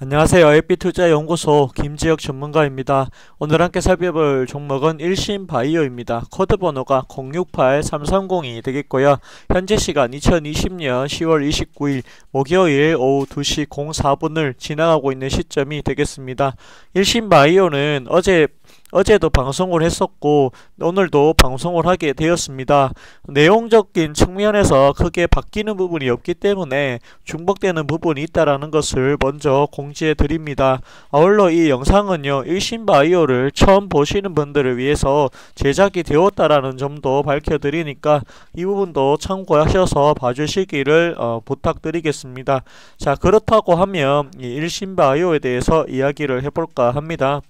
안녕하세요. FB투자연구소 김지혁 전문가입니다. 오늘 함께 살펴볼 종목은 일신바이오입니다. 코드 번호가 068330이 되겠고요. 현재 시간 2020년 10월 29일 목요일 오후 2시 04분을 지나가고 있는 시점이 되겠습니다. 일신바이오는 어제 어제도 방송을 했었고 오늘도 방송을 하게 되었습니다. 내용적인 측면에서 크게 바뀌는 부분이 없기 때문에 중복되는 부분이 있다라는 것을 먼저 공지해 드립니다. 아울러 이 영상은요. 일신바이오를 처음 보시는 분들을 위해서 제작이 되었다라는 점도 밝혀드리니까 이 부분도 참고하셔서 봐주시기를 어, 부탁드리겠습니다. 자 그렇다고 하면 이 일신바이오에 대해서 이야기를 해볼까 합니다.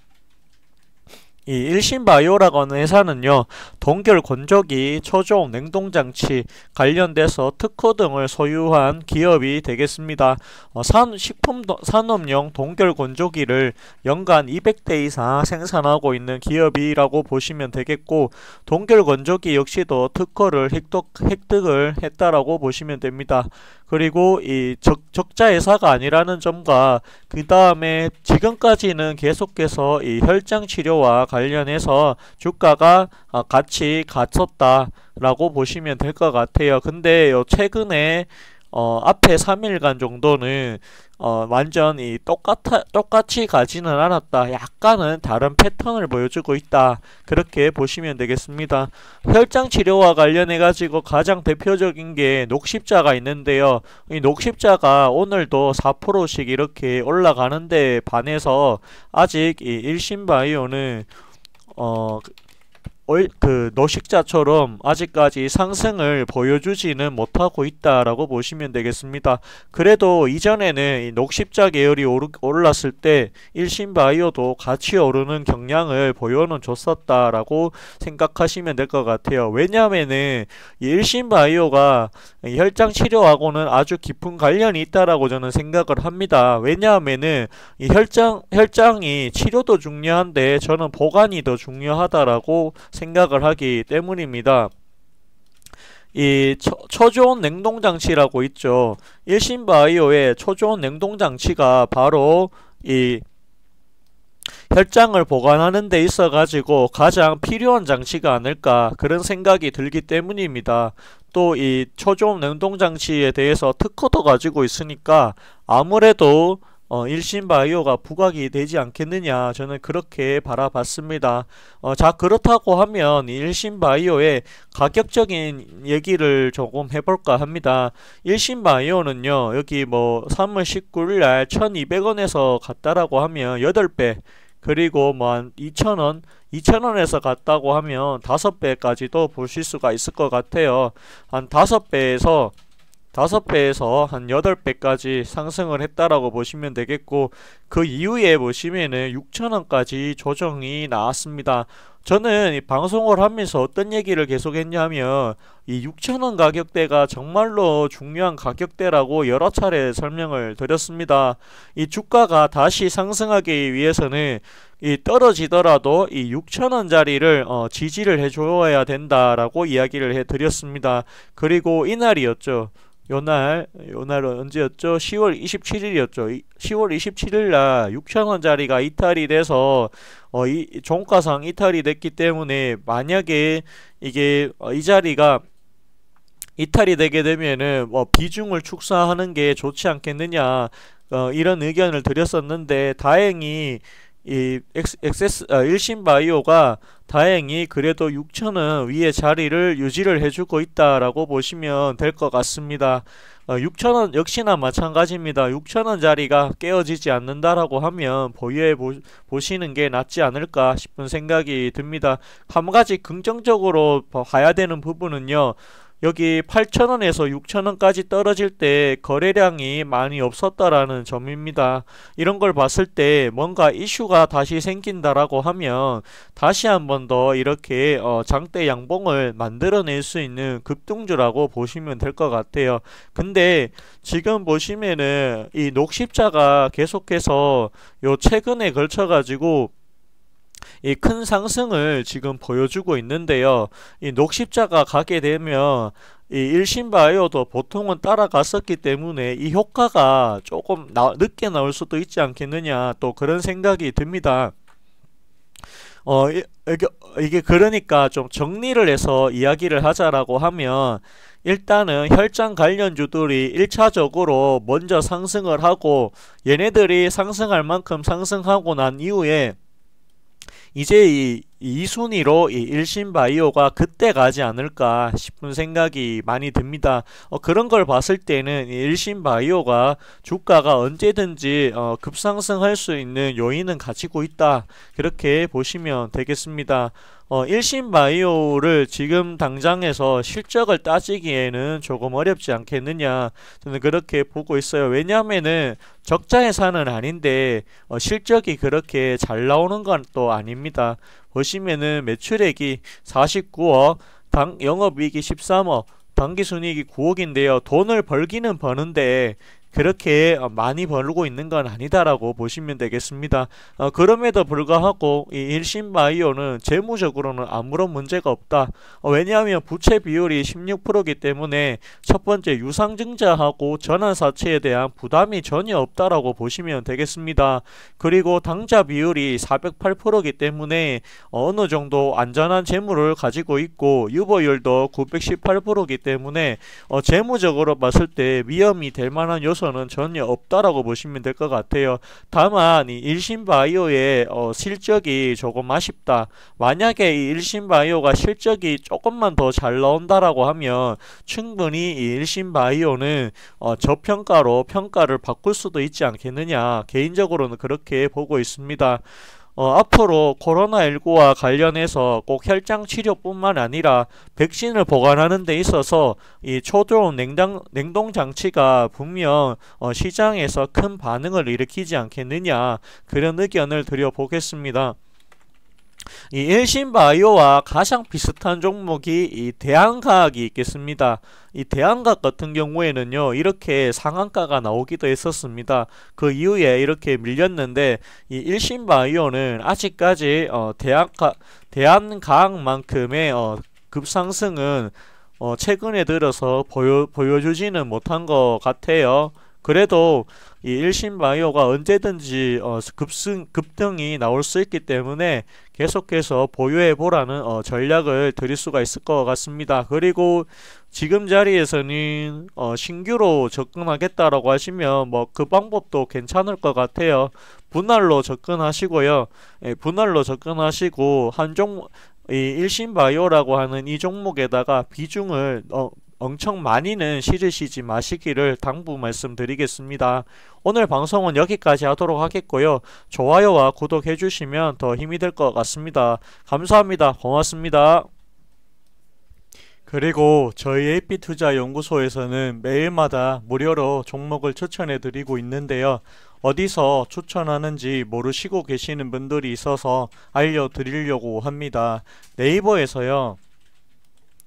이 일신바이오라고 하는 회사는요 동결 건조기, 초종 냉동장치 관련돼서 특허 등을 소유한 기업이 되겠습니다. 어, 산, 식품 도, 산업용 동결 건조기를 연간 200대 이상 생산하고 있는 기업이라고 보시면 되겠고 동결 건조기 역시도 특허를 획득, 획득을 했다라고 보시면 됩니다. 그리고 이 적, 적자 회사가 아니라는 점과 그 다음에 지금까지는 계속해서 이 혈장 치료와 관련해서 주가가 아, 같이 갇혔다 라고 보시면 될 것 같아요 근데 요 최근에 어, 앞에 3일간 정도는 어, 완전히 똑같아, 똑같이 가지는 않았다. 약간은 다른 패턴을 보여주고 있다. 그렇게 보시면 되겠습니다. 혈장 치료와 관련해 가지고 가장 대표적인 게 녹십자가 있는데요. 이 녹십자가 오늘도 4%씩 이렇게 올라가는데 반해서 아직 이 일신바이오는 어, 그 노식자처럼 아직까지 상승을 보여주지는 못하고 있다라고 보시면 되겠습니다. 그래도 이전에는 녹십자 계열이 올랐을 때 일신바이오도 같이 오르는 경향을 보여는 줬었다라고 생각하시면 될 것 같아요. 왜냐하면은 일신바이오가 혈장 치료하고는 아주 깊은 관련이 있다라고 저는 생각을 합니다. 왜냐하면은 혈장 혈장이 치료도 중요한데 저는 보관이 더 중요하다라고 생각을 하기 때문입니다. 이 처, 초저온 냉동 장치라고 있죠. 일신바이오의 초저온 냉동 장치가 바로 이 혈장을 보관하는 데 있어 가지고 가장 필요한 장치가 아닐까 그런 생각이 들기 때문입니다. 또 이 초저온 냉동 장치에 대해서 특허도 가지고 있으니까 아무래도 어, 일신바이오가 부각이 되지 않겠느냐 저는 그렇게 바라봤습니다. 어, 자 그렇다고 하면 일신바이오의 가격적인 얘기를 조금 해볼까 합니다. 일신바이오는요 여기 뭐 3월 19일날 1200원에서 갔다라고 하면 8배 그리고 뭐 한 2,000원, 2,000원에서 갔다고 하면 5배까지도 보실 수가 있을 것 같아요. 한 5배에서 다섯 배에서한 여덟 배까지 상승을 했다라고 보시면 되겠고 그 이후에 보시면은 6천원까지 조정이 나왔습니다. 저는 방송을 하면서 어떤 얘기를 계속했냐면 이 6천원 가격대가 정말로 중요한 가격대라고 여러 차례 설명을 드렸습니다. 이 주가가 다시 상승하기 위해서는 이 떨어지더라도 이 6천원 자리를 어 지지를 해줘야 된다라고 이야기를 해드렸습니다. 그리고 이날이었죠. 요날 요날 은 언제였죠? 10월 27일이었죠. 10월 27일 날 6천원 자리가 이탈이 돼서 어, 이 종가상 이탈이 됐기 때문에 만약에 이게 어, 이 자리가 이탈이 되게 되면은 뭐 비중을 축소하는 게 좋지 않겠느냐 어, 이런 의견을 드렸었는데 다행히 이 엑세스 아, 일신바이오가 다행히 그래도 6천은 위에 자리를 유지를 해주고 있다라고 보시면 될 것 같습니다. 어, 6천원 역시나 마찬가지입니다. 6천원 자리가 깨어지지 않는다라고 하면 보유해 보, 시는게 낫지 않을까 싶은 생각이 듭니다. 한 가지 긍정적으로 봐야 되는 부분은요. 여기 8천원에서6천원까지 떨어질 때 거래량이 많이 없었다라는 점입니다. 이런 걸 봤을 때 뭔가 이슈가 다시 생긴다라고 하면 다시 한 번 더 이렇게 어 장대 양봉을 만들어낼 수 있는 급등주라고 보시면 될 것 같아요. 근데 지금 보시면은 이 녹십자가 계속해서 요 최근에 걸쳐가지고 이큰 상승을 지금 보여주고 있는데요. 이 녹십자가 가게 되면 이 일신바이오도 보통은 따라갔었기 때문에 이 효과가 조금 나, 늦게 나올 수도 있지 않겠느냐 또 그런 생각이 듭니다. 어, 이게, 이게 그러니까 좀 정리를 해서 이야기를 하자라고 하면 일단은 혈장 관련주들이 1차적으로 먼저 상승을 하고 얘네들이 상승할 만큼 상승하고 난 이후에 이제 이이 순위로 이 일신바이오가 그때 가지 않을까 싶은 생각이 많이 듭니다. 어, 그런 걸 봤을 때는 일신바이오가 주가가 언제든지 어, 급상승할 수 있는 요인은 가지고 있다. 그렇게 보시면 되겠습니다. 어, 일신바이오를 지금 당장에서 실적을 따지기에는 조금 어렵지 않겠느냐 저는 그렇게 보고 있어요 왜냐하면 적자 회사는 아닌데 어, 실적이 그렇게 잘 나오는 건 또 아닙니다 보시면은 매출액이 49억, 당 영업이익이 13억, 당기순이익이 9억인데요. 돈을 벌기는 버는데 그렇게 어, 많이 벌고 있는 건 아니다라고 보시면 되겠습니다. 어, 그럼에도 불구하고 이 일신바이오는 재무적으로는 아무런 문제가 없다. 어, 왜냐하면 부채 비율이 16%이기 때문에 첫 번째 유상증자하고 전환사채에 대한 부담이 전혀 없다라고 보시면 되겠습니다. 그리고 당좌 비율이 408%이기 때문에 어느 정도 안전한 재물을 가지고 있고 유보율도 918%이기 때문에 어, 재무적으로 봤을 때 위험이 될 만한 요소 요소는 전혀 없다라고 보시면 될 것 같아요. 다만 이 일신바이오의 어, 실적이 조금 아쉽다. 만약에 이 일신바이오가 실적이 조금만 더 잘 나온다라고 하면 충분히 이 일신바이오는 어, 저평가로 평가를 바꿀 수도 있지 않겠느냐. 개인적으로는 그렇게 보고 있습니다. 어, 앞으로 코로나19와 관련해서 꼭 혈장 치료뿐만 아니라 백신을 보관하는 데 있어서 이 초저온 냉장, 냉동 장치가 분명 어, 시장에서 큰 반응을 일으키지 않겠느냐 그런 의견을 드려보겠습니다. 이 일신바이오와 가장 비슷한 종목이 이대안과학이 있겠습니다. 이 대안각 같은 경우에는요 이렇게 상한가가 나오기도 했었습니다. 그 이후에 이렇게 밀렸는데 이 일신바이오는 아직까지 어, 대안가, 대안가학만큼의 어, 급상승은 어, 최근에 들어서 보여, 보여주지는 못한 것 같아요. 그래도 이 일신 바이오가 언제든지 어, 급승 급등이 나올 수 있기 때문에 계속해서 보유해 보라는 어, 전략을 드릴 수가 있을 것 같습니다. 그리고 지금 자리에서는 어, 신규로 접근하겠다라고 하시면 뭐 그 방법도 괜찮을 것 같아요. 분할로 접근하시고요. 예, 분할로 접근하시고 한종 이 일신바이오라고 하는 이 종목에다가 비중을 어, 엄청 많이는 싫으시지 마시기를 당부 말씀드리겠습니다. 오늘 방송은 여기까지 하도록 하겠고요. 좋아요와 구독해주시면 더 힘이 될 것 같습니다. 감사합니다. 고맙습니다. 그리고 저희 AP투자연구소에서는 매일마다 무료로 종목을 추천해 드리고 있는데요. 어디서 추천하는지 모르시고 계시는 분들이 있어서 알려드리려고 합니다. 네이버에서요.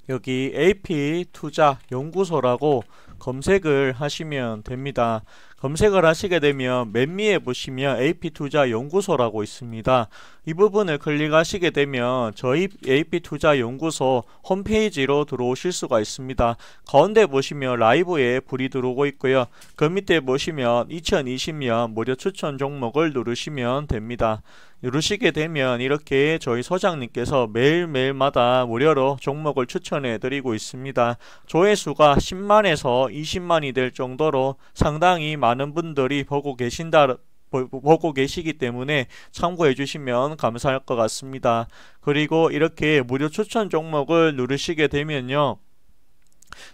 여기 AP 투자 연구소라고 검색을 하시면 됩니다. 검색을 하시게 되면 맨 위에 보시면 AP투자연구소라고 있습니다. 이 부분을 클릭하시게 되면 저희 AP투자연구소 홈페이지로 들어오실 수가 있습니다. 가운데 보시면 라이브에 불이 들어오고 있고요. 그 밑에 보시면 2020년 무료 추천 종목을 누르시면 됩니다. 누르시게 되면 이렇게 저희 소장님께서 매일매일마다 무료로 종목을 추천해 드리고 있습니다. 조회수가 10만에서 20만이 될 정도로 상당히 많은 분들이 보고 계신다 보고 계시기 때문에 참고해 주시면 감사할 것 같습니다. 그리고 이렇게 무료 추천 종목을 누르시게 되면요.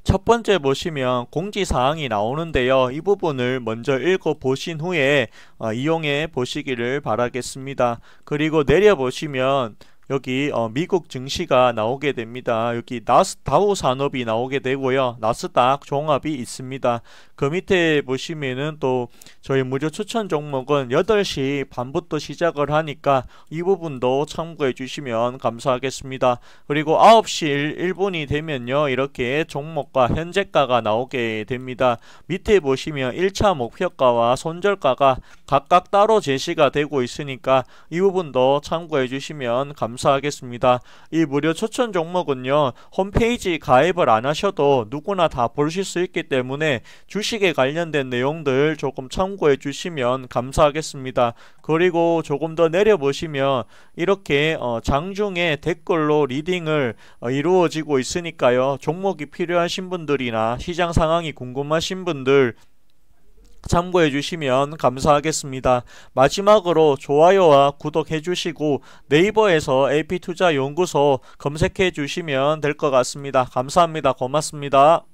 첫 번째 보시면 공지사항이 나오는데요. 이 부분을 먼저 읽어보신 후에 어, 이용해 보시기를 바라겠습니다. 그리고 내려보시면 여기 어 미국 증시가 나오게 됩니다. 여기 나스 다우 산업이 나오게 되고요. 나스닥 종합이 있습니다. 그 밑에 보시면은 또 저희 무료 추천 종목은 8시 반부터 시작을 하니까 이 부분도 참고해 주시면 감사하겠습니다. 그리고 9시 1분이 되면요. 이렇게 종목과 현재가가 나오게 됩니다. 밑에 보시면 1차 목표가와 손절가가 각각 따로 제시가 되고 있으니까 이 부분도 참고해 주시면 감사하겠습니다. 감사하겠습니다. 이 무료 추천 종목은요. 홈페이지 가입을 안 하셔도 누구나 다 보실 수 있기 때문에 주식에 관련된 내용들 조금 참고해 주시면 감사하겠습니다. 그리고 조금 더 내려보시면 이렇게 어, 장중에 댓글로 리딩을 어, 이루어지고 있으니까요. 종목이 필요하신 분들이나 시장 상황이 궁금하신 분들 참고해 주시면 감사하겠습니다. 마지막으로 좋아요와 구독해 주시고 네이버에서 AP투자연구소 검색해 주시면 될 것 같습니다. 감사합니다. 고맙습니다.